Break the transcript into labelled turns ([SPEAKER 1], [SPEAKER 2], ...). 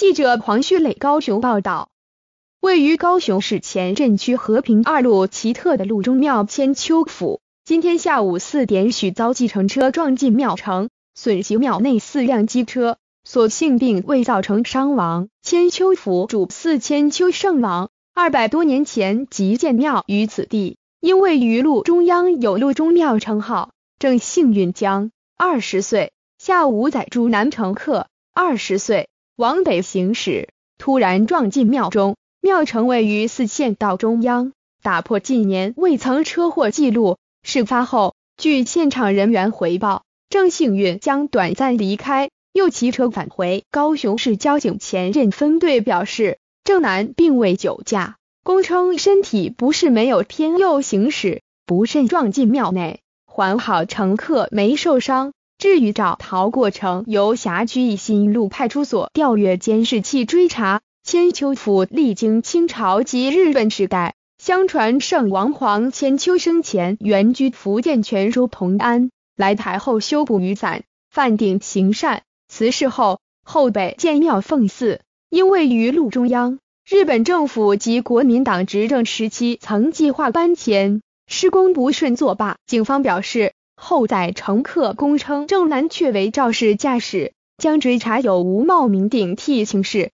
[SPEAKER 1] 记者黄旭磊高雄报道，位于高雄市前镇区和平二路奇特的路中庙千秋府，今天下午四点许遭计程车撞进庙城，损及庙内四辆机车，所幸并未造成伤亡。千秋府主祀千秋圣王二百多年前即建庙于此地，因位于路中央有路中庙称号，正幸运将二十岁下午载住男乘客二十岁。往北行驶，突然撞进庙中。庙城位于四县道中央，打破近年未曾车祸记录。事发后，据现场人员回报，郑幸运将短暂离开，又骑车返回。高雄市交警前任分队表示，郑男并未酒驾，供称身体不是没有偏右行驶，不慎撞进庙内，还好乘客没受伤。至于找逃过程，由辖区一心路派出所调阅监视器追查。千秋府历经清朝及日本时代，相传圣王皇千秋生前原居福建泉州同安，来台后修补雨伞、饭鼎行善，辞世后后被建庙奉祀。因为于路中央，日本政府及国民党执政时期曾计划搬迁，施工不顺作罢。警方表示。后载乘客，公称郑楠确为肇事驾驶，将追查有无冒名顶替情事。